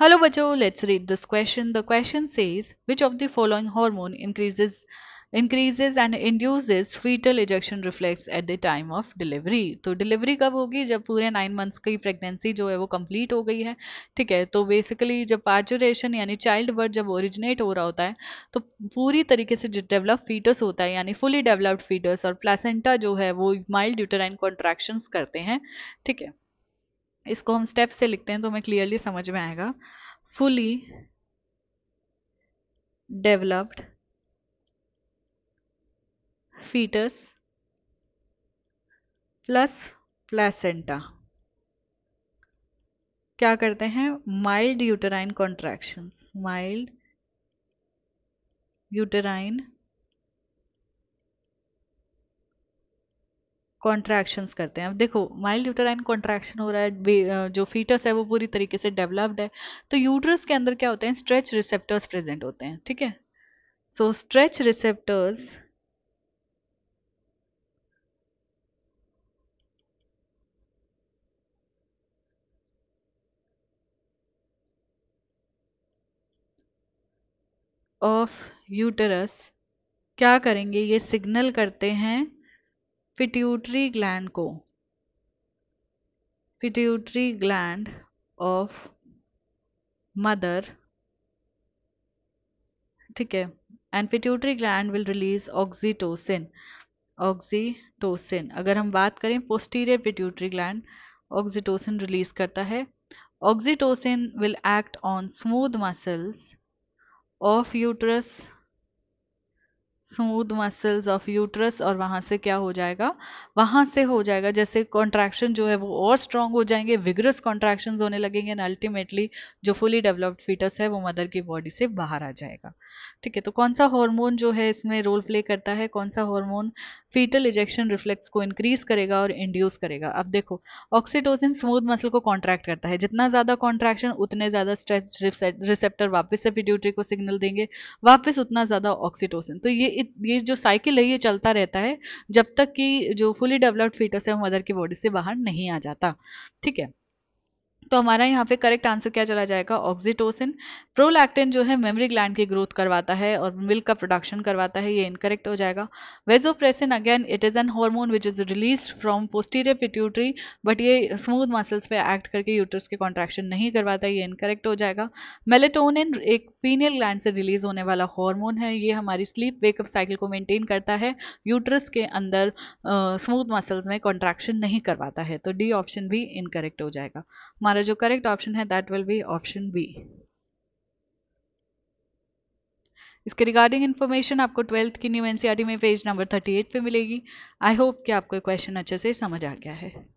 hello बच्चो let's read this question the question says which of the following hormone increases increases and induces foetal ejection reflex at the time of delivery तो delivery कब होगी जब पूरे nine months की pregnancy जो है वो कंप्लीट हो गई है ठीक है तो बेसिकली जब पार्चुरेशन यानी चाइल्ड बर्थ जब ओरिजिनेट हो रहा होता है तो पूरी तरीके से जो डेवलप फीटस होता है यानी फुली डेवलप्ड फीटस और प्लेसेंटा जो है वो माइल्ड यूटराइन कॉन्ट्रैक्शंस करते हैं ठीक है इसको हम स्टेप से लिखते हैं तो हमें क्लियरली समझ में आएगा fully developed foetus plus placenta क्या करते हैं mild uterine contractions mild uterine contractions करते हैं अब देखो माइल्ड यूटराइन कॉन्ट्रैक्शन हो रहा है जो फीटस है वो पूरी तरीके से डेवलप्ड है तो यूटरस के अंदर क्या होते हैं स्ट्रेच रिसेप्टर्स प्रेजेंट होते हैं ठीक है so stretch receptors of uterus क्या करेंगे ये सिग्नल करते हैं पिट्यूटरी ग्लैंड को पिट्यूटरी ग्लैंड ऑफ मदर ठीक है and pituitary gland will release oxytocin oxytocin अगर हम बात करें posterior pituitary gland oxytocin release करता है oxytocin will act on smooth muscles of uterus smooth muscles of uterus और वहाँ से क्या हो जाएगा वहाँ से हो जाएगा जैसे कॉन्ट्रैक्शन जो है वो और स्ट्रांग हो जाएंगे विग्रस कॉन्ट्रैक्शन होने लगेंगे एंड अल्टीमेटली जो फुली डेवलप्ड फीटस है वो मदर की बॉडी से बाहर आ जाएगा ठीक है तो कौन सा हार्मोन जो है इसमें रोल प्ले करता है कौन सा हार्मोन फीटल इजेक्शन रिफ्लेक्स को इंक्रीज करेगा और इंड्यूस करेगा अब देखो ऑक्सीटोसिन स्मूथ मसल को कॉन्ट्रैक्ट करता है जितना ज़्यादा कॉन्ट्रैक्शन उतने ज़्यादा स्ट्रेच रिसेप्टर वापस से पिट्यूटरी को सिग्नल देंगे वापस उतना ज़्यादा ऑक्सीटोसिन तो ये ये जो साइकिल है ये चलता रहता है जब तक कि जो फुली डेवलप्ड फीटस है मदर की बॉडी से बाहर नहीं आ जाता ठीक है तो हमारा यहाँ पे करेक्ट आंसर क्या चला जाएगा ऑक्सीटोसिन प्रोलैक्टिन जो है मेमोरी ग्लैंड की ग्रोथ करवाता है और मिल्क का प्रोडक्शन करवाता है ये इनकरेक्ट हो जाएगा vasopressin again it is an hormone which is release from posterior pituitary but ये स्मूथ मसल्स पे एक्ट करके यूटरस के कॉन्ट्रैक्शन नहीं करवाता ये इनकरेक्ट हो जाएगा मेलेटोनिन एक पीनियल ग्लैंड से रिलीज होने वाला हॉर्मोन है ये हमारी स्लीप वेकअप साइकिल को मेनटेन करता है यूटरस के अंदर स्मूथ मसल्स में कॉन्ट्रैक्शन नहीं करवाता है तो डी ऑप्शन भी इनकरेक्ट हो जाएगा हमारा हमारा जो करेक्ट ऑप्शन है that will be option B इसके रिगार्डिंग इन्फॉर्मेशन आपको ट्वेल्थ की न्यू एनसीआरटी e में पेज नंबर 38 पे मिलेगी आई होप कि आपको क्वेश्चन अच्छे से समझ आ गया है